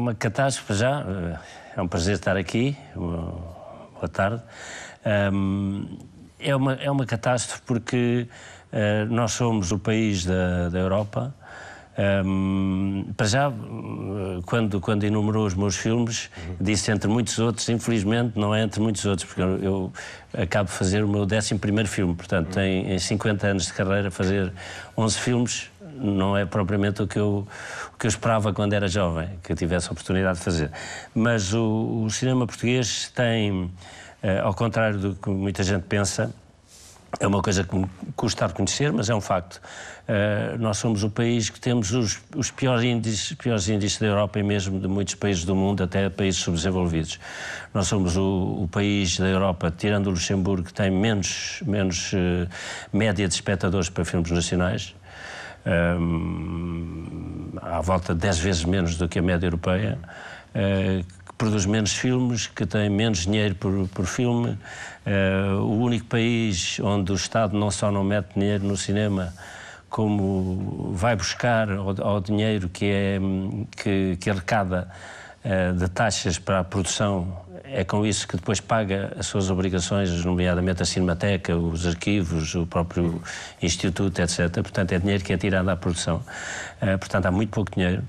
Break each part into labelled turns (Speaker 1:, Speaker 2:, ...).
Speaker 1: uma catástrofe já. Eh, é um prazer estar aqui. Boa tarde. É uma, é uma catástrofe porque eh, nós somos o país da, da Europa. Um, para já, eh, quando, quando enumerou os meus filmes, uhum. disse entre muitos outros, infelizmente não é entre muitos outros, porque eu, eu acabo de fazer o meu 11 filme, portanto, uhum. em, em 50 anos de carreira, fazer 11 filmes não é propriamente o que eu, o que eu esperava quando era jovem, que eu tivesse a oportunidade de fazer. Mas o, o cinema português tem, eh, ao contrário do que muita gente pensa, é uma coisa que me custa reconhecer, mas é um facto. Uh, nós somos o país que temos os, os piores, índices, piores índices da Europa e mesmo de muitos países do mundo, até países subdesenvolvidos. Nós somos o, o país da Europa, tirando o Luxemburgo, que tem menos, menos uh, média de espectadores para filmes nacionais à volta de 10 vezes menos do que a média europeia, eh, que produz menos filmes, que tem menos dinheiro por, por filme. Eh, o único país onde o Estado não só não mete dinheiro no cinema, como vai buscar ao, dinheiro que, é, que, que arrecada eh, de taxas para a produção é com isso que depois paga as suas obrigações, nomeadamente a Cinemateca, os arquivos, o próprio Instituto, etc. Portanto, é dinheiro que é tirado à produção. Eh, portanto, há muito pouco dinheiro.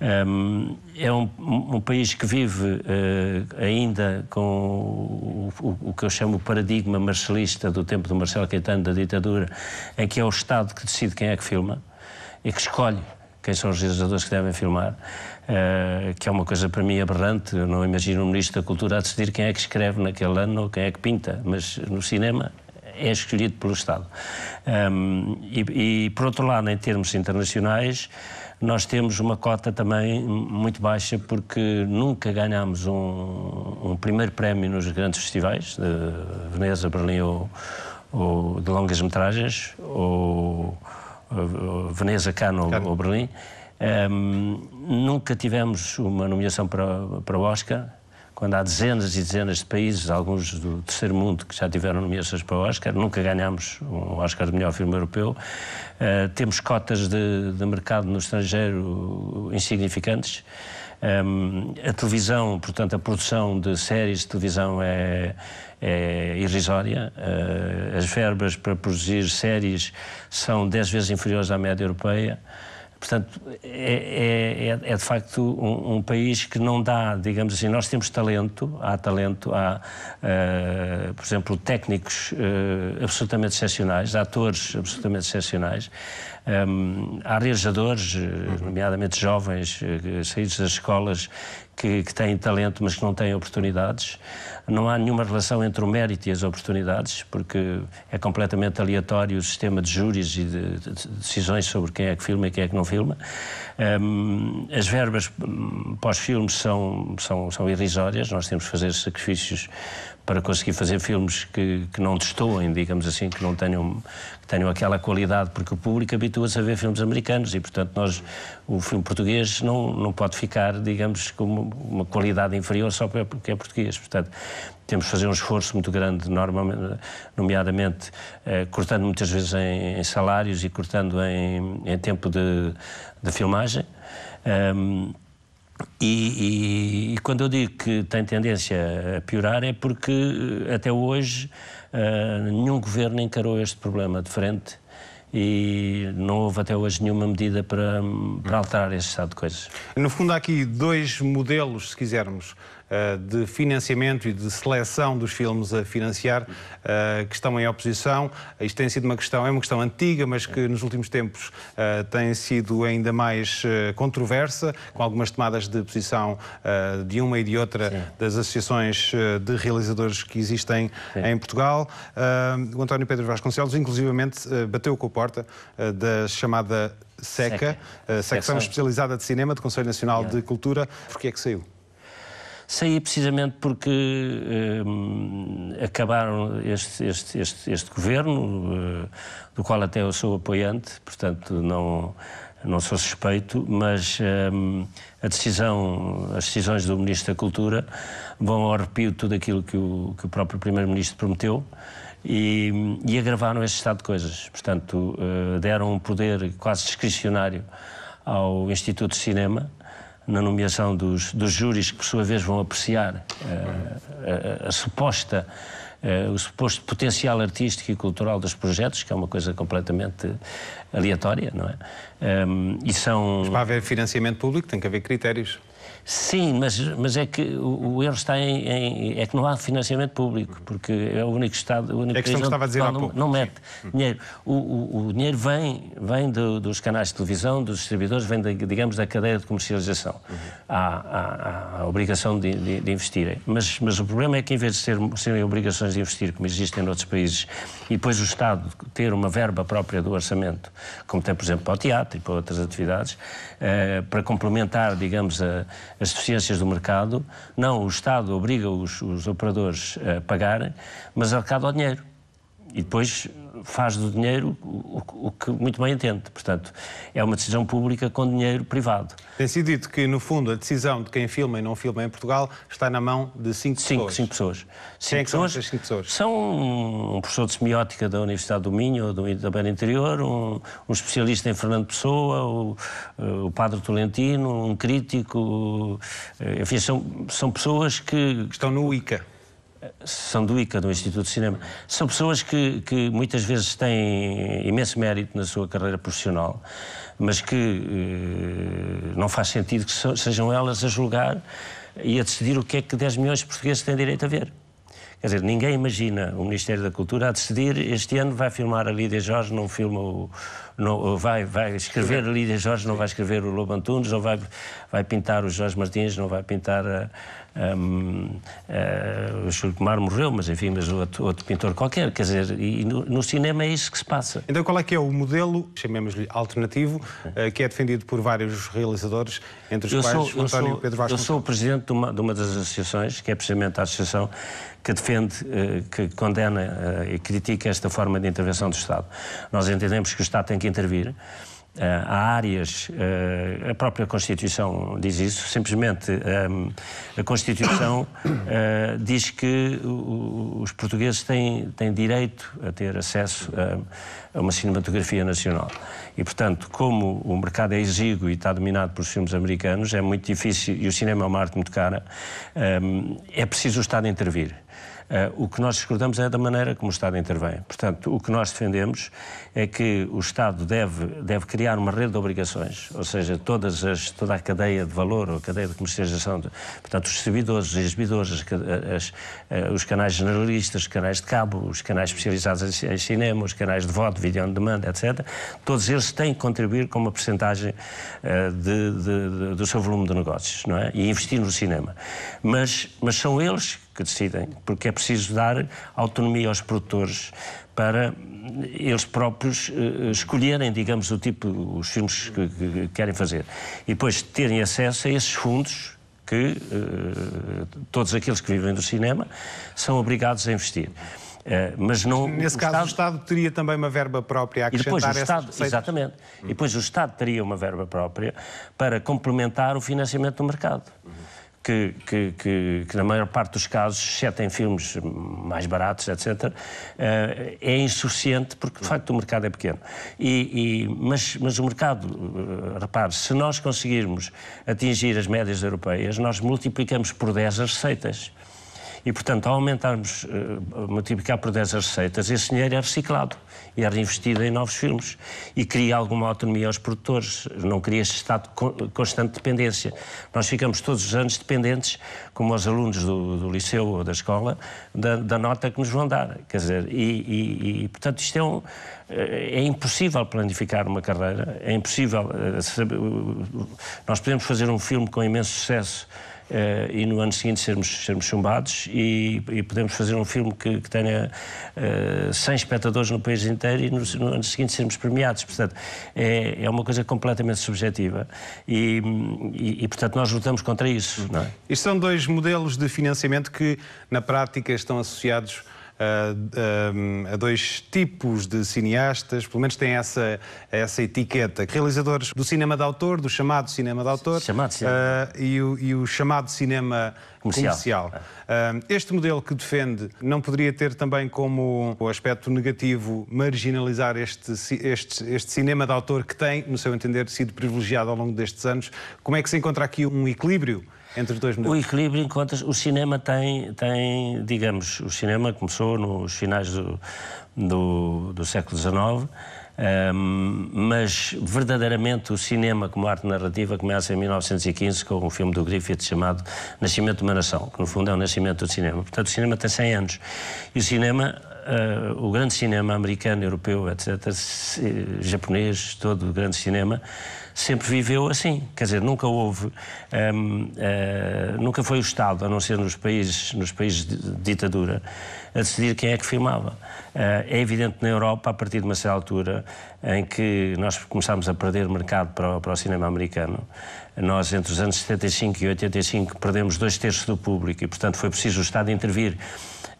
Speaker 1: Ehm, é um, um país que vive eh, ainda com o, o, que eu chamo o paradigma marcelista do tempo do Marcelo Caetano, da ditadura, em que é o Estado que decide quem é que filma e que escolhe quem são os realizadores que devem filmar. Uh, que é uma coisa para mim aberrante. Eu não imagino o Ministro da Cultura a decidir quem é que escreve naquele ano ou quem é que pinta, mas no cinema é escolhido pelo Estado. Um, ehm, e, e, por outro lado, em termos internacionais, nós temos uma cota também muito baixa porque nunca ganhámos um, um primeiro prémio nos grandes festivais, de Veneza, Berlim ou, ou de longas metragens, ou, ou Veneza, Cannes, Cannes. ou Berlim. Um, nunca tivemos uma nomeação para, para o Oscar, quando há dezenas e dezenas de países, alguns do terceiro mundo, que já tiveram nomeações para o Oscar, nunca ganhámos um Oscar de melhor filme europeu. Uh, temos cotas de, de, mercado no estrangeiro insignificantes. Um, a televisão, portanto, a produção de séries de televisão é, é irrisória. Uh, as verbas para produzir séries são 10 vezes inferiores à média europeia. Portanto, é, é, é, é de facto um, um, país que não dá, digamos assim, nós temos talento, há talento, há, uh, por exemplo, técnicos uh, absolutamente excepcionais, atores absolutamente excepcionais, um, ehm, há realizadores, eh, uhum. nomeadamente jovens, saídos das escolas, que, que têm talento, mas que não têm oportunidades. Não há nenhuma relação entre o mérito e as oportunidades, porque é completamente aleatório o sistema de júris e de, decisões sobre quem é que filma e quem é que não filma. Hum, as verbas hum, pós filmes são, são, são irrisórias, nós temos que fazer sacrifícios para conseguir fazer filmes que, que não destoem, digamos assim, que não tenham, que tenham aquela qualidade, porque o público habitua-se a ver filmes americanos e, portanto, nós, o filme português não, não pode ficar, digamos, com uma qualidade inferior só porque é português. Portanto, temos de fazer um esforço muito grande, nomeadamente eh, cortando muitas vezes em, em, salários e cortando em, em tempo de, de filmagem. E, e, e, quando eu digo que tem tendência a piorar é porque eh, até hoje uh, nenhum governo encarou este problema de frente e não houve até hoje nenhuma medida para, hum, para alterar este estado de coisas. No fundo, há aqui dois
Speaker 2: modelos, se quisermos. Eh, de financiamento e de seleção dos filmes a financiar eh, que estão em oposição. Isto tem sido uma questão, é uma questão antiga, mas que nos últimos tempos eh, tem sido ainda mais controversa, com algumas tomadas de posição de uma e de outra Sim. das associações de realizadores que existem Sim. em Portugal. O António Pedro Vasconcelos, inclusivamente, bateu com a porta da
Speaker 1: chamada SECA, Seca. secção
Speaker 2: especializada de cinema do Conselho Nacional de Cultura. Porquê
Speaker 1: é que saiu? Saí precisamente porque eh, acabaram este, este, este, este governo, eh, do qual até eu sou apoiante, portanto não, não sou suspeito, mas eh, a decisão, as decisões do Ministro da Cultura vão ao arrepio de tudo aquilo que o, que o próprio Primeiro-Ministro prometeu e, e, agravaram este estado de coisas. Portanto, deram um poder quase discricionário ao Instituto de Cinema, na nomeação dos, dos júris, que por sua vez vão apreciar eh, a, a, a suposta Uh, o suposto potencial artístico e cultural dos projetos, que é uma coisa completamente aleatória, não é? Um, ehm, e são... Mas para haver financiamento público tem que haver critérios. Sim, mas, mas é que o, o erro está em, em, É que não há financiamento público, porque é o único Estado. O único é a questão que estava a dizer não, há pouco. Não, não mete Sim. Hum. dinheiro. O, o, o, dinheiro vem, vem do, dos canais de televisão, dos distribuidores, vem, digamos, da cadeia de comercialização. Uhum. Há, há, há, a obrigação de, de, de investirem. Mas, mas o problema é que, em vez de ser, serem obrigações de investir, como existem noutros países, e depois o Estado ter uma verba própria do orçamento, como tem, por exemplo, para o teatro e para outras atividades, eh, para complementar, digamos, a as deficiências do mercado, não o Estado obriga os, os operadores a pagar, mas arrecada o dinheiro. E depois faz do dinheiro o, o, que muito bem entende. Portanto, é uma decisão pública com dinheiro privado. Tem sido dito que, no fundo, a decisão de quem filma e não filma em Portugal está na mão de cinco, cinco pessoas. Cinco pessoas. É cinco, pessoas, são cinco pessoas. São um professor de semiótica da Universidade do Minho, ou da Beira Interior, um, um, especialista em Fernando Pessoa, o, eh, o padre Tolentino, um crítico. Eh, enfim, são, são pessoas que. Estão no ICA. Sanduíca, do Instituto de Cinema. São pessoas que, que muitas vezes têm imenso mérito na sua carreira profissional, mas que eh, não faz sentido que sejam elas a julgar e a decidir o que é que 10 milhões de portugueses têm direito a ver. Quer dizer, ninguém imagina o Ministério da Cultura a decidir este ano vai filmar a Lídia Jorge, não filma o, não, vai, vai escrever a Lídia Jorge, não vai escrever o Lobo Antunes, não vai, vai pintar o Jorge Martins, não vai pintar a, eh, ehm, eh, o Júlio Pomar morreu, mas enfim, mas outro, outro pintor qualquer, quer dizer, e no, no, cinema é isso que se passa. Então qual é que é o modelo, chamemos-lhe
Speaker 2: alternativo, eh, que é defendido por vários realizadores, entre os eu quais sou, António sou, Pedro Vasconcelos?
Speaker 1: Eu sou o presidente de uma, de uma, das associações, que é precisamente a associação que defende, que condena e critica esta forma de intervenção do Estado. Nós entendemos que o Estado tem que intervir. Uh, há áreas, uh, a própria Constituição diz isso, simplesmente um, ah, a Constituição uh, diz que o, os portugueses têm, têm direito a ter acesso a, a, uma cinematografia nacional. E, portanto, como o mercado é exíguo e está dominado pelos filmes americanos, é muito difícil, e o cinema é uma arte muito cara, um, é preciso o Estado intervir. Uh, o que nós discordamos é da maneira como o Estado intervém. Portanto, o que nós defendemos é que o Estado deve, deve criar uma rede de obrigações, ou seja, todas as, toda a cadeia de valor ou a cadeia de comercialização, portanto, os servidores, os exibidores, as, as, eh, os canais generalistas, os canais de cabo, os canais especializados em, em cinema, os canais de voto, vídeo on demand, etc., todos eles têm que contribuir com uma percentagem uh, de, de, de, do seu volume de negócios, não é? E investir no cinema. Mas, mas são eles que decidem, porque é preciso dar autonomia aos produtores para eles próprios uh, escolherem, digamos, o tipo, os filmes que, que querem fazer. E depois terem acesso a esses fundos que uh, todos aqueles que vivem do cinema são obrigados a investir. Uh, mas não, Nesse o caso,
Speaker 2: Estado... o Estado teria também uma verba própria a acrescentar e depois o Estado, Exatamente.
Speaker 1: Hum. E depois o Estado teria uma verba própria para complementar o financiamento do mercado. Hum que, que, que, que, na maior parte dos casos, exceto em filmes mais baratos, etc., eh, é insuficiente porque, de facto, o mercado é pequeno. E, e mas, mas o mercado, eh, repare, se nós conseguirmos atingir as médias europeias, nós multiplicamos por 10 as receitas. E, portanto, ao aumentarmos, eh, multiplicar por 10 as receitas, esse dinheiro é reciclado e é reinvestido em novos filmes e cria alguma autonomia aos produtores, não cria este estado de constante dependência. Nós ficamos todos os anos dependentes, como os alunos do, do liceu ou da escola, da, da, nota que nos vão dar. Quer dizer, e, e, e portanto, isto é um eh, é impossível planificar uma carreira, é impossível. Eh, nós podemos fazer um filme com imenso sucesso Uh, e no ano seguinte sermos, sermos chumbados e, e podemos fazer um filme que, que tenha uh, eh, 100 espectadores no país inteiro e no, no, ano seguinte sermos premiados. Portanto, é, é uma coisa completamente subjetiva e, e, e portanto, nós lutamos contra isso. Não é?
Speaker 2: Isto são dois modelos de financiamento que, na prática, estão associados a, a, dois tipos de cineastas, pelo menos tem essa, essa etiqueta, realizadores do cinema de autor, do chamado cinema de autor chamado cinema. Uh, e, o, e, o, chamado cinema comercial. comercial. Uh, este modelo que defende não poderia ter também como o aspecto negativo marginalizar este, este, este cinema de autor que tem, no seu entender, sido privilegiado ao longo destes anos. Como é que se encontra aqui um equilíbrio?
Speaker 1: entre os dois modelos? O equilíbrio encontra O cinema tem, tem, digamos, o cinema começou nos finais do, do, do século XIX, um, ehm, mas verdadeiramente o cinema como arte narrativa começa em 1915 com um filme do Griffith chamado Nascimento de uma Nação, que no fundo é o nascimento do cinema. Portanto, o cinema tem 100 anos. E o cinema, uh, o grande cinema americano, europeu, etc., eh, japonês, todo o grande cinema, sempre viveu assim. Quer dizer, nunca houve, um, uh, eh, nunca foi o Estado, a não ser nos países, nos países de ditadura, a decidir quem é que filmava. Uh, é evidente na Europa, a partir de uma certa altura, em que nós começámos a perder mercado para, para o cinema americano, nós, entre os anos 75 e 85, perdemos dois terços do público e, portanto, foi preciso o Estado intervir.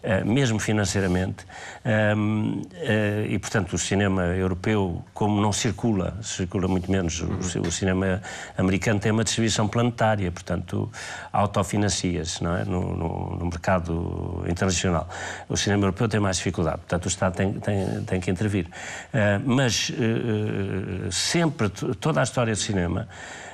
Speaker 1: Eh, mesmo financeiramente. Ehm, eh, e, portanto, o cinema europeu, como não circula, circula muito menos, o uhum. cinema americano tem uma distribuição planetária, portanto, autofinancia-se é? no, no, no, mercado internacional. O cinema europeu tem mais dificuldade, portanto, o Estado tem, tem, tem que intervir. Eh, mas sempre, toda a história do cinema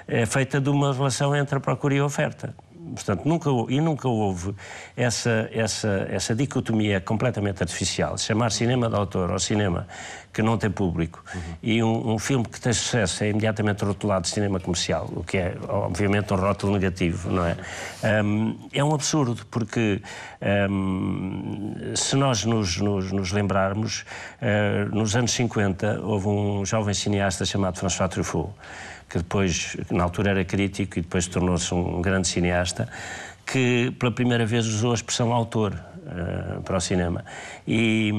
Speaker 1: é feita de uma relação entre a procura e a oferta. Portanto, nunca, e nunca houve essa, essa, essa dicotomia completamente artificial, chamar cinema de autor ou cinema que não tem público. Uhum. E um, um, filme que tem sucesso é imediatamente rotulado de cinema comercial, o que é, obviamente, um rótulo negativo, não é? Um, é um absurdo, porque um, se nós nos, nos, nos lembrarmos, uh, nos anos 50 houve um jovem cineasta chamado François Truffaut que depois, na altura era crítico e depois tornou-se um grande cineasta, que pela primeira vez usou a expressão autor uh, para o cinema. E,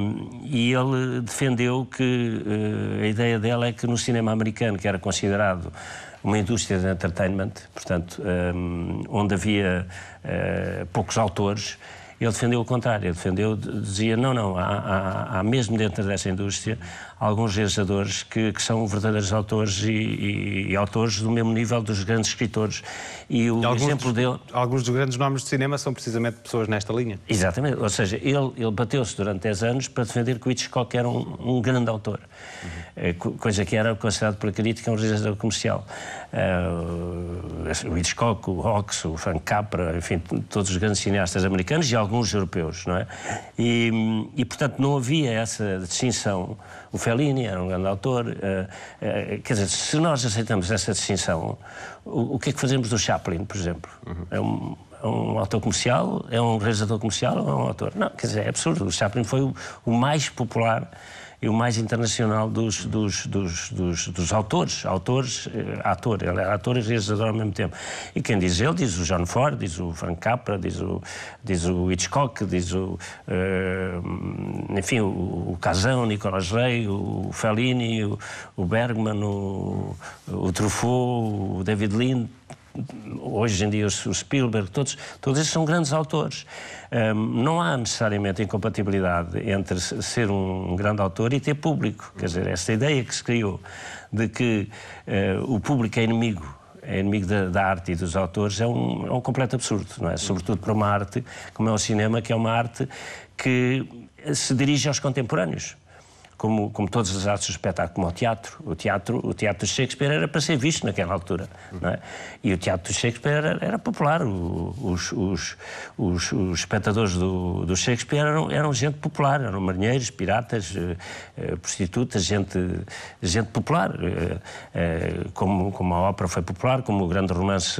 Speaker 1: e ele defendeu que uh, a ideia dela é que no cinema americano, que era considerado uma indústria de entertainment, portanto, um, eh, onde havia uh, poucos autores, ele defendeu o contrário, ele defendeu, dizia, não, não, há, há, há mesmo dentro dessa indústria alguns realizadores que, que são verdadeiros autores e, e, e, autores do mesmo nível dos grandes escritores. E o e exemplo dos, dele. Alguns dos grandes nomes de cinema são precisamente pessoas nesta linha. Exatamente. Ou seja, ele, ele bateu-se durante 10 anos para defender que o Hitchcock era um, um grande autor, uhum. coisa que era considerado pela crítica um realizador comercial. Uh, o Hitchcock, o Hawks, o Frank Capra, enfim, todos os grandes cineastas americanos e alguns europeus, não é? E, e portanto, não havia essa distinção o Fellini era um grande autor. Uh, uh, quer dizer, se nós aceitamos essa distinção, o, o, que é que fazemos do Chaplin, por exemplo? Uhum. É um, é um autor comercial? É um realizador comercial ou é um autor? Não, quer dizer, é absurdo. O Chaplin foi o, o mais popular e o mais internacional dos, dos, dos, dos, dos autores, autores, eh, ator, ele era é ator e realizador ao mesmo tempo. E quem diz ele, diz o John Ford, diz o Frank Capra, diz o, diz o Hitchcock, diz o, uh, enfim, o, o Casão, o Nicolas Rey, o Fellini, o, o Bergman, o, o Truffaut, o David Lind, hoje em dia os Spielberg, todos, todos esses são grandes autores. Um, não há necessariamente incompatibilidade entre ser um grande autor e ter público. Quer dizer, esta ideia que se criou de que uh, o público é inimigo é inimigo da, da, arte e dos autores é um, é um completo absurdo, não é? Sobretudo para uma arte como é o cinema, que é uma arte que se dirige aos contemporâneos como, como todas as artes do espetáculo, como o teatro. O teatro, o teatro de Shakespeare era para ser visto naquela altura. Não é? E o teatro de Shakespeare era, era popular. O, os, os, os, os, espectadores do, do Shakespeare eram, eram, gente popular, eram marinheiros, piratas, eh, eh, prostitutas, gente, gente popular. Eh, como, como a ópera foi popular, como o grande romance,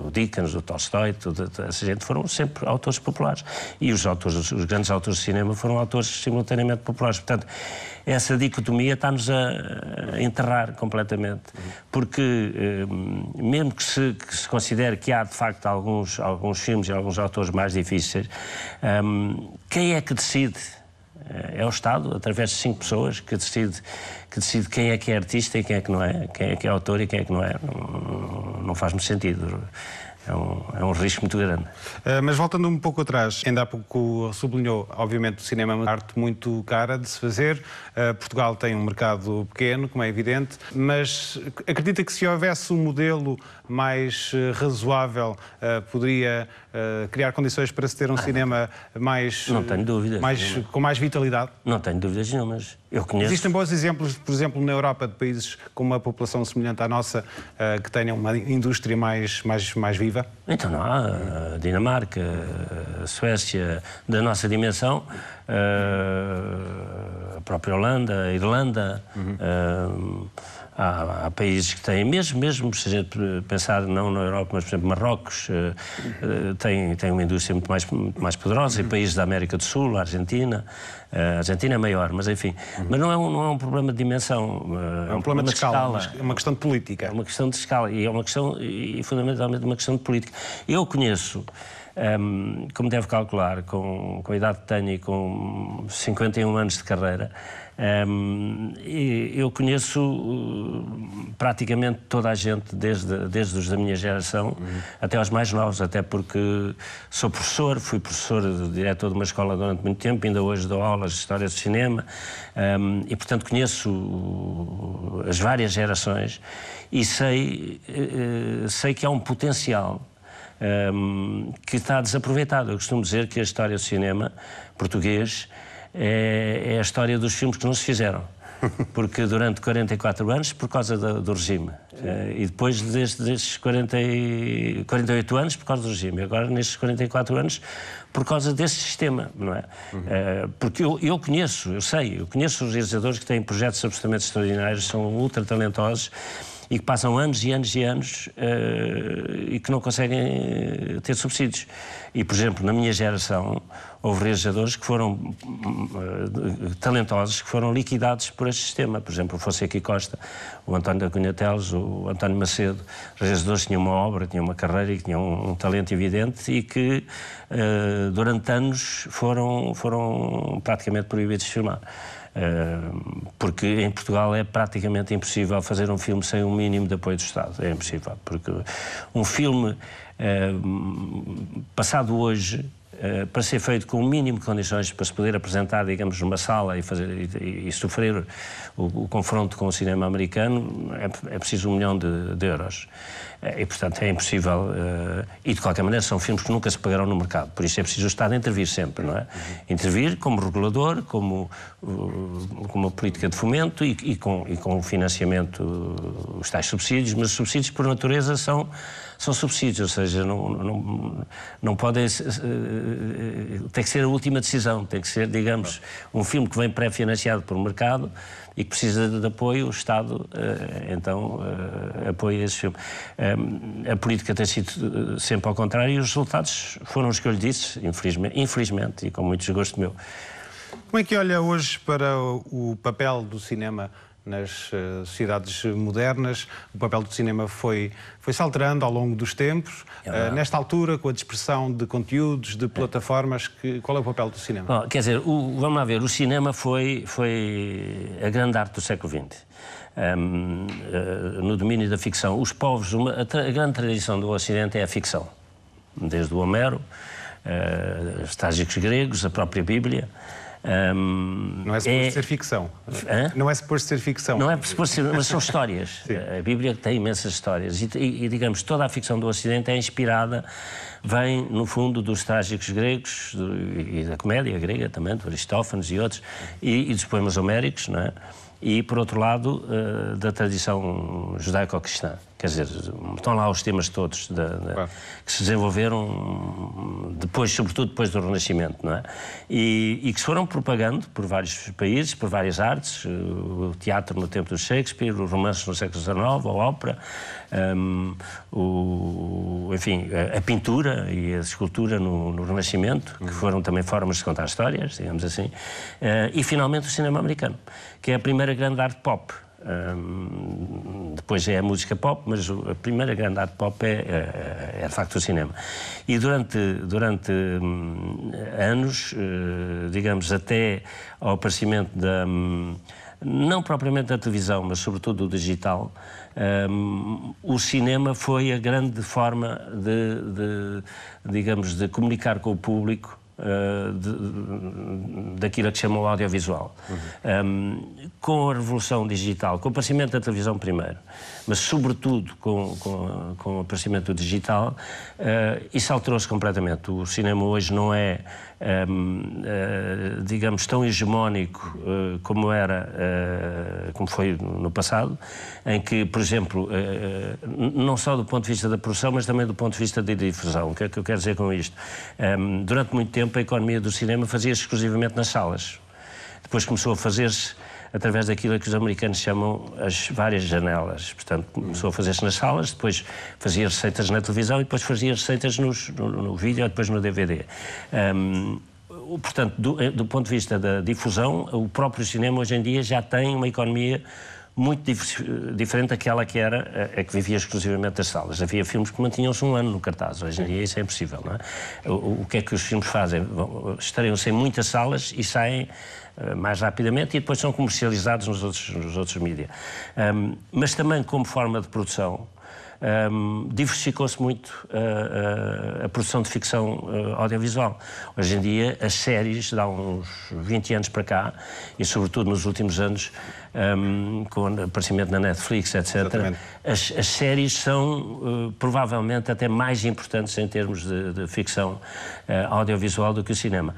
Speaker 1: o Dickens, o Tolstói, toda essa gente foram sempre autores populares. E os autores, os grandes autores de cinema foram autores simultaneamente populares. Portanto, essa dicotomia está-nos a enterrar completamente. Porque, hum, mesmo que se, que se, considere que há de facto alguns, alguns filmes e alguns autores mais difíceis, hum, quem é que decide? É o Estado, através de cinco pessoas, que decide, que decide quem é que é artista e quem é que não é, quem é que é autor e quem é que não é. Não, não faz muito sentido é um,
Speaker 2: é um risco muito grande. Uh, mas voltando um pouco atrás, ainda há pouco sublinhou, obviamente, o cinema é uma arte muito cara de se fazer. Uh, Portugal tem um mercado pequeno, como é evidente, mas acredita que se houvesse um modelo mais uh, razoável, poderia eh, criar condições para se ter um ah, cinema mais, não tenho dúvidas, mais
Speaker 1: com mais vitalidade? Não tenho dúvidas nenhumas. Eu conheço. Existem
Speaker 2: bons exemplos, por exemplo, na Europa, de países com uma população semelhante à nossa uh, que tenham uma indústria mais, mais, mais viva? Então
Speaker 1: não há. Eh, Dinamarca, Suécia, da nossa dimensão, uh, a própria Holanda, a Irlanda. Uhum. Uh, há, há, países que têm, mesmo, mesmo se a gente pensar não na Europa, mas por exemplo Marrocos eh, eh, tem, tem uma indústria muito mais, muito mais poderosa, e países da América do Sul, a Argentina, eh, a Argentina é maior, mas enfim. Uhum. Mas não é, um, não é um problema de dimensão. É um, é um problema, problema, de escala. É uma questão de política. É uma questão de escala e é uma questão, e fundamentalmente uma questão de política. Eu conheço, um, ehm, como deve calcular, com, com a idade que tenho e com 51 anos de carreira, um, eu conheço uh, praticamente toda a gente, desde, desde os da minha geração uhum. até aos mais novos, até porque sou professor, fui professor, diretor de uma escola durante muito tempo, ainda hoje dou aulas de História do Cinema, um, e portanto conheço uh, as várias gerações e sei, uh, sei que há um potencial um, que está desaproveitado. Eu costumo dizer que a história do cinema português é, é a história dos filmes que não se fizeram porque durante 44 anos, por causa do, do regime. Uh, e depois desde, desses 40 e, 48 anos, por causa do regime. E agora, nestes 44 anos, por causa desse sistema, não é? Uhum. Uh, porque eu, eu, conheço, eu sei, eu conheço os realizadores que têm projetos absolutamente extraordinários, são ultra talentosos e que passam anos e anos e anos uh, e que não conseguem eh, ter subsídios. E, por exemplo, na minha geração, houve realizadores que foram uh, talentosos, que foram liquidados por este sistema. Por exemplo, o Fonseca Costa, o António da Cunha Teles, o António Macedo. Os que tinham uma obra, tinham uma carreira e tinham um, um talento evidente e que, uh, durante anos, foram, foram praticamente proibidos de filmar porque em Portugal é praticamente impossível fazer um filme sem um mínimo de apoio do Estado. É impossível, porque um filme passado hoje eh, para ser feito com o mínimo de condições para se poder apresentar, digamos, numa sala e, fazer, e, e sofrer o, o, confronto com o cinema americano, é, é preciso um milhão de, de, euros. Eh, e, portanto, é impossível. Eh, e, de qualquer maneira, são filmes que nunca se pagaram no mercado. Por isso é preciso o Estado intervir sempre, não é? Uhum. Intervir como regulador, como, como política de fomento e, e com, e com financiamento, os tais subsídios, mas os subsídios, por natureza, são são subsídios, ou seja, não, não, não podem. Eh, eh, tem que ser a última decisão, tem que ser, digamos, um filme que vem pré-financiado por um mercado e que precisa de apoio, o Estado eh, então apoia esse filme. A política tem sido sempre ao contrário e os resultados foram os que eu lhe disse, infelizmente, infelizmente e com muito desgosto meu.
Speaker 2: Como é que olha hoje para o papel do cinema? nas uh, sociedades modernas. O papel do cinema foi, foi se alterando ao longo dos tempos. É uh, nesta altura, com a dispersão de conteúdos, de é. plataformas, que, qual é o papel do cinema?
Speaker 1: Bom, quer dizer, o, vamos lá ver, o cinema foi, foi a grande arte do século XX. Um, uh, no domínio da ficção. Os povos, uma, a, a, grande tradição do Ocidente é a ficção. Desde o Homero, uh, os trágicos gregos, a própria Bíblia. Um, não é suposto é... ser ficção. Hã? Não é suposto ser ficção. Não é suposto ser, mas são histórias. a Bíblia tem imensas histórias. E, e, digamos, toda a ficção do Ocidente é inspirada, vem, no fundo, dos trágicos gregos do, e da comédia grega também, do Aristófanes e outros, e, e dos poemas homéricos, não é? E, por outro lado, uh, da tradição judaico-cristã. Quer dizer, estão lá os temas todos de, de, claro. que se desenvolveram depois, sobretudo depois do Renascimento, não é? E, e, que se foram propagando por vários países, por várias artes, eh, o teatro no tempo do Shakespeare, o romance no século XIX, a ópera, um, ehm, o, enfim, a, a, pintura e a escultura no, no Renascimento, uhum. que foram também formas de contar histórias, digamos assim, uh, e finalmente o cinema americano, que é a primeira grande arte pop depois é a música pop, mas a primeira grande arte pop é, é, é, é de facto o cinema. E durante, durante hum, anos, eh, digamos, até ao aparecimento da. Hum, não propriamente da televisão, mas sobretudo do digital, hum, o cinema foi a grande forma de, de digamos, de comunicar com o público eh, de, daquilo a que o audiovisual. Uhum. Um, com a revolução digital, com o aparecimento da televisão primeiro, mas sobretudo com, com, com o aparecimento do digital, uh, isso alterou-se completamente. O cinema hoje não é, um, ehm, uh, eh, digamos, tão hegemónico uh, como era, como foi no passado, em que, por exemplo, não só do ponto de vista da produção, mas também do ponto de vista da difusão. O que é que eu quero dizer com isto? Um, ehm, durante muito tempo a economia do cinema fazia-se exclusivamente nas salas. Depois começou a fazer-se através daquilo que os americanos chamam as várias janelas. Portanto, começou a fazer-se nas salas, depois fazia receitas na televisão e depois fazia receitas nos, no, no vídeo e depois no DVD. Um, portanto, do, eh, do ponto de vista da difusão, o próprio cinema hoje em dia já tem uma economia muito diferente daquela que era a, a que vivia exclusivamente das salas. Havia filmes que mantinham-se um ano no cartaz, hoje em dia isso é impossível, não é? O, o que é que os filmes fazem? Estariam-se em muitas salas e saem eh, mais rapidamente e depois são comercializados nos outros, nos outros mídias. Um, mas também como forma de produção, um, diversificou-se muito a, ah, a, ah, a, produção de ficção uh, audiovisual. Hoje em dia, as séries, de há uns 20 anos para cá, e sobretudo nos últimos anos, um, com o aparecimento na Netflix, etc., as, as, séries são uh, provavelmente até mais importantes em termos de, de ficção uh, audiovisual do que o cinema.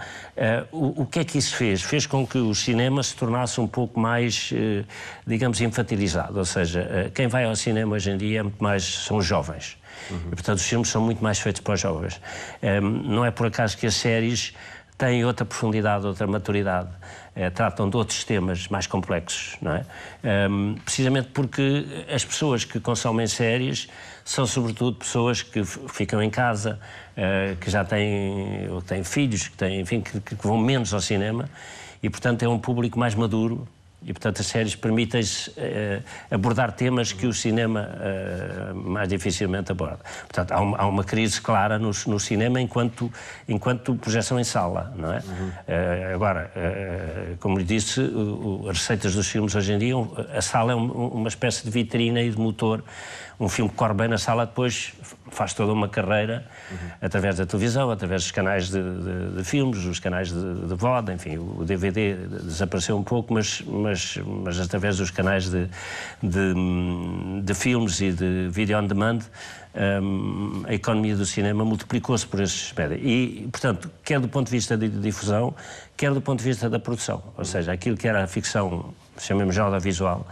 Speaker 1: O, o, que é que isso fez? Fez com que o cinema se tornasse um pouco mais, eh, digamos, infantilizado, ou seja, quem vai ao cinema hoje em dia é muito mais são jovens. Uhum. E, portanto, os filmes são muito mais feitos para os jovens. Um, ehm, não é por acaso que as séries têm outra profundidade, outra maturidade, eh, tratam de outros temas mais complexos, não é? Um, ehm, precisamente porque as pessoas que consomem séries são sobretudo pessoas que ficam em casa, eh, que já têm, ou têm filhos, que têm, enfim, que, que vão menos ao cinema e, portanto, é um público mais maduro, e, portanto, as séries permitem eh, abordar temas que o cinema eh, mais dificilmente aborda. Portanto, há uma, há uma crise clara no, no, cinema enquanto, enquanto projeção em sala, não é? Uhum. Eh, agora, eh, como lhe disse, o, o, as receitas dos filmes hoje em dia, a sala é um, uma espécie de vitrina e de motor um filme que corre bem na sala, depois faz toda uma carreira uhum. através da televisão, através dos canais de, de, de filmes, os canais de, de VOD, enfim, o DVD desapareceu um pouco, mas, mas, mas através dos canais de, de, filmes e de video on demand, um, a economia do cinema multiplicou-se por esses média. E, portanto, quer do ponto de vista de difusão, quer do ponto de vista da produção, ou uhum. seja, aquilo que era a ficção, chamemos de audiovisual, visual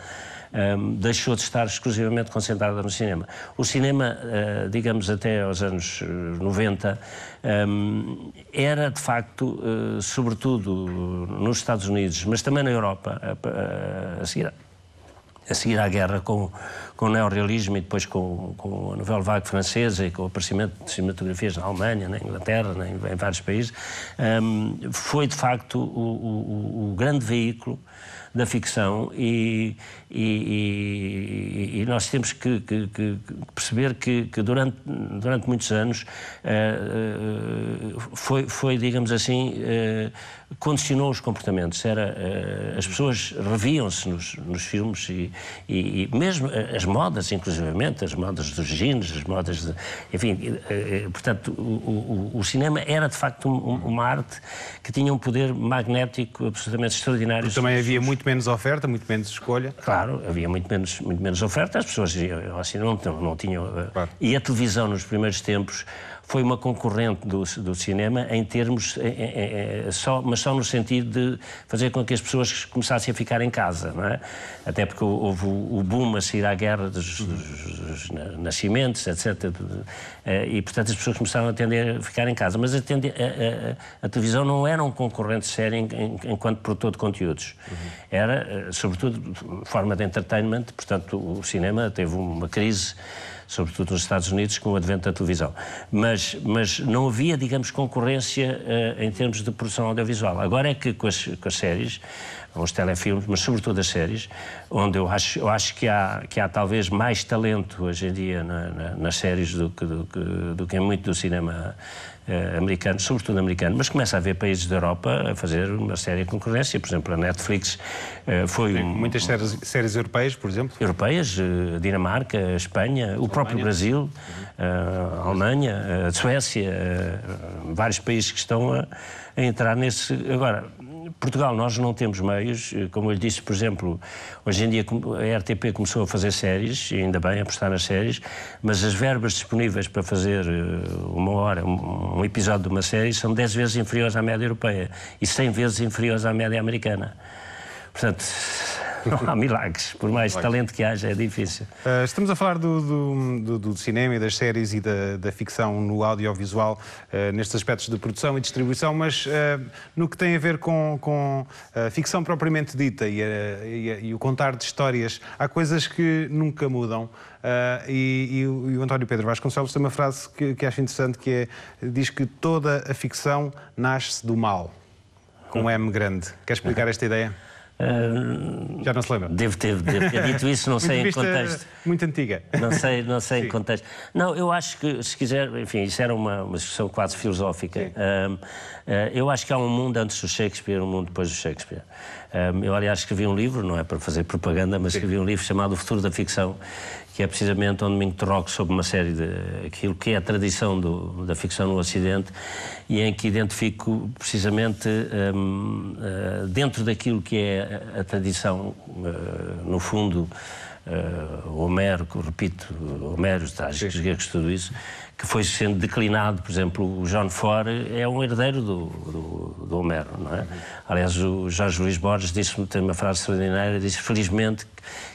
Speaker 1: um, deixou de estar exclusivamente concentrada no cinema. O cinema, uh, digamos, até aos anos 90, eh, um, era de facto, uh, sobretudo nos Estados Unidos, mas também na Europa, a, a seguir a seguir à guerra com, com o neorrealismo e depois com, com a novela vague francesa e com o aparecimento de cinematografias na Alemanha, na Inglaterra, em, vários países, hum, foi de facto o, o, o grande veículo da ficção e, e, e, nós temos que, que, que perceber que, que, durante, durante muitos anos uh, foi, foi, digamos assim, uh, condicionou os comportamentos. Era, as pessoas reviam-se nos, nos filmes e, e, mesmo as modas, inclusivamente, as modas dos jeans, as modas. De, enfim, eh, eh, portanto, o, o, o, cinema era de facto uma arte que tinha um poder magnético absolutamente extraordinário. Porque também havia muito menos oferta, muito menos escolha. Claro, havia muito menos, muito menos oferta, as pessoas ao cinema não, não, não tinham. Eh, claro. E a televisão nos primeiros tempos foi uma concorrente do, do cinema em termos, é, é, só, mas só no sentido de fazer com que as pessoas começassem a ficar em casa, não é? Até porque houve o, o boom a sair à guerra dos, dos, dos nascimentos, etc. Eh, e, portanto, as pessoas começaram a tender a ficar em casa. Mas a, a, a, a televisão não era um concorrente sério enquanto produtor de conteúdos. Uhum. Era, eh, sobretudo, forma de entertainment, portanto, o cinema teve uma crise sobretudo nos Estados Unidos, com o advento da televisão. Mas, mas não havia, digamos, concorrência uh, em termos de produção audiovisual. Agora é que com as, com as séries, com os telefilmes, mas sobretudo as séries, onde eu acho, eu acho que, há, que há talvez mais talento hoje em dia na, na, nas séries do que, do, que, do que em muito do cinema eh, americano, sobretudo americano, mas começa a haver países da Europa a fazer uma séria concorrência. Por exemplo, a Netflix eh, foi. Tem muitas séries, séries europeias, por exemplo? Europeias, eh, Dinamarca, Espanha, Alemanha. o próprio Brasil, uhum. Alemanha, Suécia, vários países que estão a a entrar nesse. Agora, Portugal, nós não temos meios, eh, como eu lhe disse, por exemplo, hoje em dia a RTP começou a fazer séries, ainda bem, a apostar nas séries, mas as verbas disponíveis para fazer eh, uma hora, um episódio de uma série, são 10 vezes inferiores à média europeia e 100 vezes inferiores à média americana. Portanto, não há milagres, por mais talento que haja, é difícil.
Speaker 2: Uh, estamos a falar do, do, do, do, cinema e das séries e da, da ficção no audiovisual, uh, nestes aspectos de produção e distribuição, mas uh, no que tem a ver com, com a ficção propriamente dita e, a, e, a, e o contar de histórias, há coisas que nunca mudam. Uh, e, e, o, e, o António Pedro Vasconcelos tem uma frase que, que acho interessante que é diz que toda a ficção nasce do mal, com um M grande. Quer
Speaker 1: explicar esta ideia? Ah, Já não se lembra? Devo ter, devo ter dito isso, não sei em contexto. Muito antiga. Não sei, não sei em contexto. Não, eu acho que, se quiser, enfim, isso era uma, uma discussão quase filosófica. Uh, eh, eu acho que há um mundo antes do Shakespeare, um mundo depois do Shakespeare. Ehm, eu, aliás, escrevi um livro, não é para fazer propaganda, mas escrevi um livro chamado O Futuro da Ficção, que é precisamente onde me interrogo sobre uma série de aquilo que é a tradição do, da ficção no Ocidente e em que identifico precisamente ehm, eh, dentro daquilo que é a, tradição, eh, no fundo, Homero, repito, Homero, os gregos, tudo isso, que foi sendo declinado. Por exemplo, o John Ford é um herdeiro do, do, do Homero, não é? Aliás, o Jorge Luís Borges disse, tem uma frase extraordinária, disse felizmente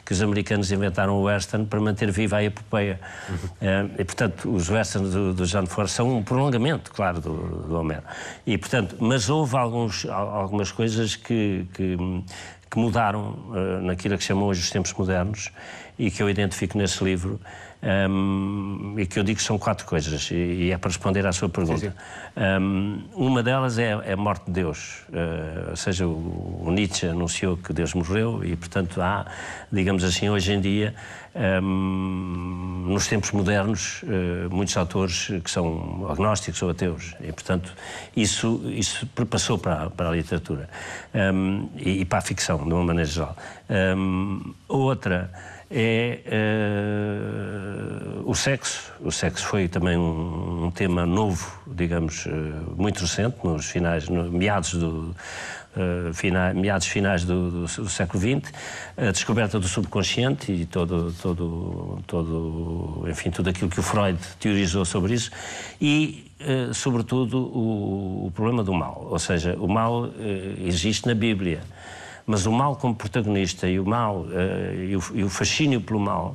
Speaker 1: que os americanos inventaram o western para manter viva a epopeia. Uhum. Eh, e, portanto, os westerns do, do John Ford são um prolongamento, claro, do, do Homero. E, portanto, mas houve alguns, algumas coisas que, que, que mudaram uh, naquilo que chamam hoje os tempos modernos e que eu identifico nesse livro, um, e que eu digo que são quatro coisas, e, é para responder à sua pergunta. Sim, sim. Um, uma delas é, é, a morte de Deus, uh, ou seja, o, o, Nietzsche anunciou que Deus morreu, e portanto há, digamos assim, hoje em dia, um, nos tempos modernos, uh, muitos autores que são agnósticos ou ateus, e portanto isso, isso passou para, para a literatura e, e, para a ficção, de uma maneira geral. outra é uh, o sexo. O sexo foi também um, um tema novo, digamos, uh, muito recente, nos finais, no, meados do uh, fina, meados finais do, do, do, século XX, a descoberta do subconsciente e todo, todo, todo, enfim, tudo aquilo que o Freud teorizou sobre isso e eh, sobretudo o, o, problema do mal, ou seja, o mal existe na Bíblia. Mas o mal como protagonista e o mal, uh, e, o, e, o, fascínio pelo mal,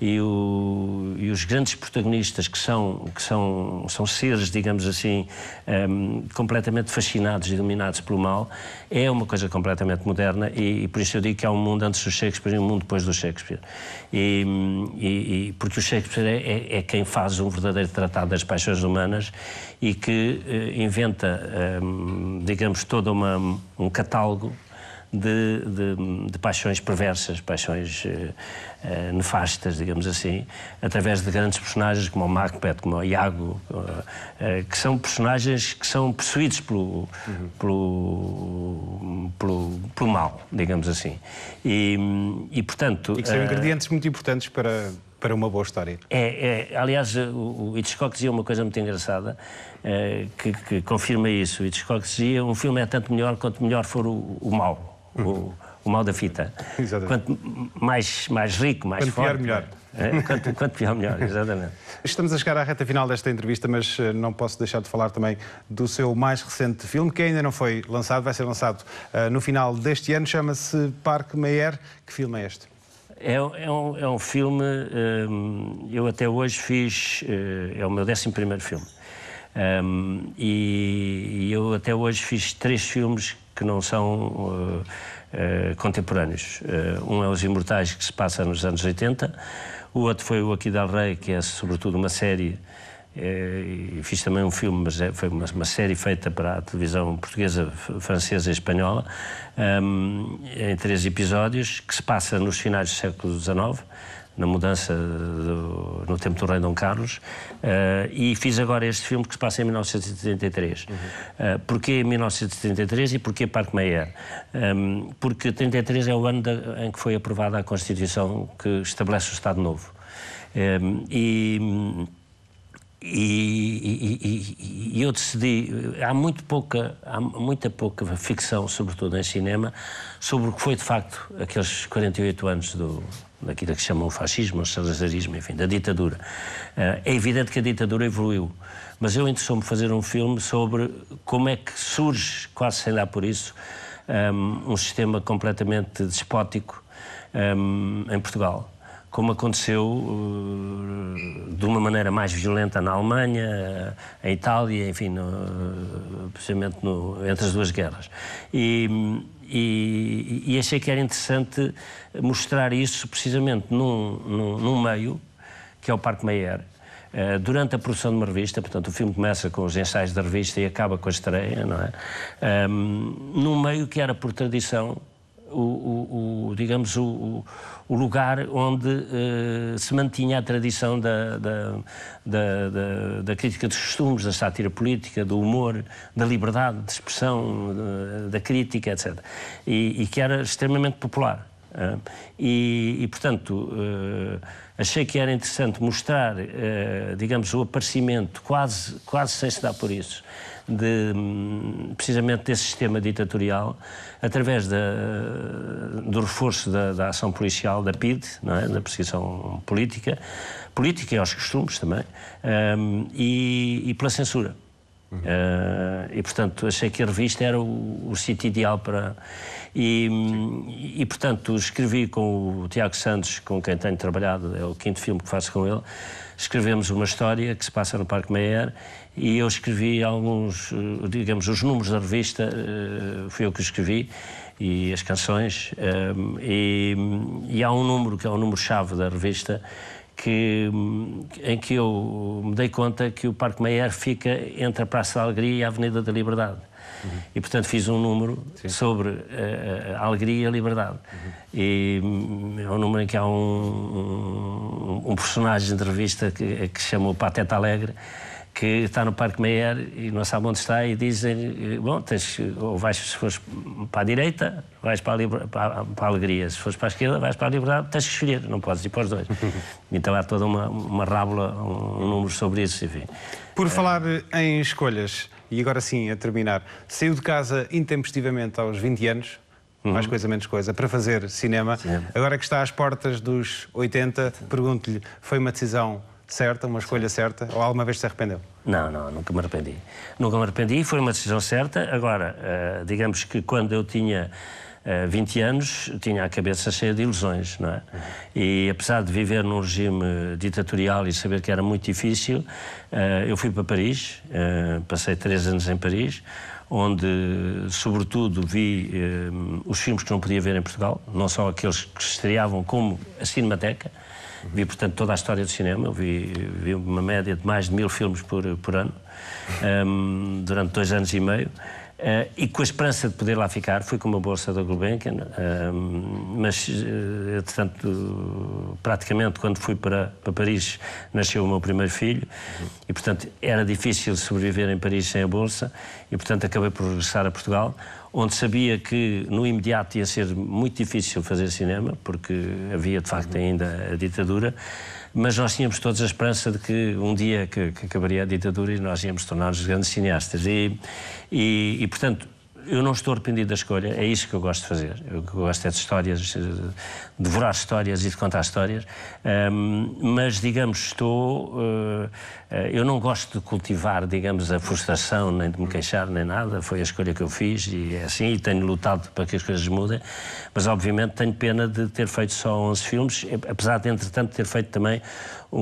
Speaker 1: e, o, e, os grandes protagonistas que são, que são, são seres, digamos assim, um, ehm, completamente fascinados e dominados pelo mal, é uma coisa completamente moderna e, e por isso eu digo que há um mundo antes do Shakespeare e um mundo depois do Shakespeare. E, porque o Shakespeare é, é, é, quem faz um verdadeiro tratado das paixões humanas e que uh, inventa, um, ehm, digamos, todo uma, um catálogo de, de, de paixões perversas, paixões uh, nefastas, digamos assim, através de grandes personagens como o Macbeth, como o Iago, uh, que são personagens que são possuídos pelo, uhum. pelo, pelo, pelo, mal, digamos assim. E, e portanto. E que são ingredientes
Speaker 2: muito importantes para, para uma boa história.
Speaker 1: É, é, aliás, o, Hitchcock dizia uma coisa muito engraçada que, que, confirma isso. O Hitchcock dizia um filme é tanto melhor quanto melhor for o, o mal o, o mal da fita. Exatamente. Quanto mais, mais rico, mais quanto forte. Quanto pior, melhor. É? é, quanto,
Speaker 2: quanto pior, melhor, exatamente. Estamos a chegar à reta final desta entrevista, mas eh, não posso deixar de falar também do seu mais recente filme, que ainda não foi lançado, vai ser lançado uh, no final deste ano, chama-se Parque Meyer. Que filme é este?
Speaker 1: É, é, um, é um, filme, um, ehm, eu até hoje fiz, uh, é o meu 11 primeiro filme. Um, ehm, e, e eu até hoje fiz três filmes que não são uh, contemporâneos. Eh, um é Os Imortais, que se passa nos anos 80, o outro foi o Aqui del Rei, que é sobretudo uma série e fiz também um filme, mas é, foi uma, uma, série feita para a televisão portuguesa, francesa e espanhola, um, ehm, em três episódios, que se passa nos finais do século XIX na mudança do, no tempo do rei Dom Carlos, uh, e fiz agora este filme que se passa em 1973. Uhum. Uh, porquê 1973 e porquê Parque Meyer? Um, ehm, porque 33 é o ano em que foi aprovada a Constituição que estabelece o Estado Novo. Um, ehm, e... E, e, e, eu decidi há muito pouca há muita pouca ficção sobretudo em cinema sobre o que foi de facto aqueles 48 anos do daquilo que se o fascismo, o salazarismo, enfim, da ditadura. Eh, é evidente que a ditadura evoluiu, mas eu interessou-me fazer um filme sobre como é que surge, quase sem dar por isso, ehm, um sistema completamente despótico ehm, em Portugal como aconteceu eh, de uma maneira mais violenta na Alemanha, eh, em Itália, enfim, no, precisamente no, entre as duas guerras. E, e, e, achei que era interessante mostrar isso precisamente num, num, num meio, que é o Parque Mayer, eh, durante a produção de uma revista, portanto, o filme começa com os ensaios da revista e acaba com a estreia, não é? Um, ehm, num meio que era, por tradição, o, o, digamos, o, o lugar onde uh, se mantinha a tradição da, da, da, da, crítica dos costumes, da sátira política, do humor, da liberdade de expressão, eh, da, crítica, etc. E, e, que era extremamente popular. Uh, e, e, portanto, uh, achei que era interessante mostrar, digamos, o aparecimento, quase, quase sem se dar por isso, de, hum, precisamente desse sistema ditatorial através da, do reforço da, da, ação policial, da PID, é? da perseguição política, política e aos costumes também, um, ehm, e, e pela censura. Uh, e, portanto, achei que a revista era o, o sítio ideal para. E, e, portanto, escrevi com o Tiago Santos, com quem tenho trabalhado, é o quinto filme que faço com ele. Escrevemos uma história que se passa no Parque Meyer e eu escrevi alguns, eh, digamos, os números da revista, uh, fui eu que escrevi, e as canções. e, e há um número que é o número-chave da revista que, em que eu me dei conta que o Parque Meyer fica entre a Praça da Alegria e a Avenida da Liberdade. Uhum. E, portanto, fiz um número Sim. sobre uh, a alegria e a liberdade. Uhum. E um, é um número em que há um, um, um personagem de revista que, que chama o Pateta Alegre, que está no Parque Meyer e não sabe onde está e dizem, bom, tens, ou vais, se fores para a direita, vais para a, para a alegria, se fores para a esquerda, vais para a liberdade, tens que escolher, não podes ir para os dois. então há toda uma, uma rábula, um, um número sobre isso, enfim. Por é. falar em
Speaker 2: escolhas, e agora sim, a terminar, saiu de casa intempestivamente aos 20 anos, Uhum. mais coisa, menos coisa, para fazer cinema. Agora que está às portas dos 80, pergunto-lhe, foi uma decisão certa, uma escolha certa, ou alguma vez se arrependeu?
Speaker 1: Não, não, nunca me arrependi. Nunca me arrependi, e foi uma decisão certa. Agora, eh, digamos que quando eu tinha 20 eh, anos, tinha a cabeça cheia de ilusões, não é? E apesar de viver num regime ditatorial e saber que era muito difícil, eh, eu fui para Paris, passei três anos em Paris, onde, sobretudo, vi os filmes que não podia ver em Portugal, não só aqueles que se estreavam, como a Cinemateca Vi, portanto, toda a história do cinema, vi, vi uma média de mais de mil filmes por, por ano, um, ehm, durante dois anos e meio. Uh, e com a esperança de poder lá ficar, fui com uma bolsa da Gulbenkian, uh, mas, portanto, eh, praticamente quando fui para, para Paris nasceu o meu primeiro filho e, portanto, era difícil sobreviver em Paris sem a bolsa e, portanto, acabei por regressar a Portugal onde sabia que no imediato ia ser muito difícil fazer cinema, porque havia de facto ainda a ditadura, mas nós tínhamos todos a esperança de que um dia que, que acabaria a ditadura e nós íamos tornar-nos grandes cineastas. E, e, e portanto, eu não estou arrependido da escolha, é isso que eu gosto de fazer. Eu, eu gosto é de histórias, de devorar histórias e de contar histórias, um, mas, digamos, estou. Uh, eu não gosto de cultivar, digamos, a frustração, nem de me queixar, nem nada. Foi a escolha que eu fiz e é assim, e tenho lutado para que as coisas mudem, mas, obviamente, tenho pena de ter feito só 11 filmes, apesar de, entretanto, ter feito também um,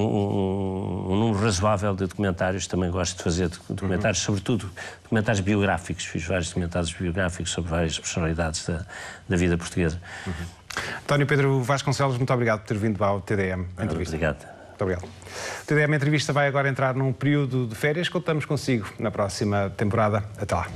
Speaker 1: um, número razoável de documentários. Também gosto de fazer documentários, uhum. sobretudo documentários biográficos. Fiz vários documentários biográficos sobre várias personalidades da, da vida portuguesa. Uhum.
Speaker 2: António Pedro Vasconcelos, muito obrigado por ter vindo ao TDM. Entrevista. Muito
Speaker 1: obrigado. Muito obrigado.
Speaker 2: O TDM Entrevista vai agora entrar num período de férias. Contamos consigo na próxima temporada. Até lá.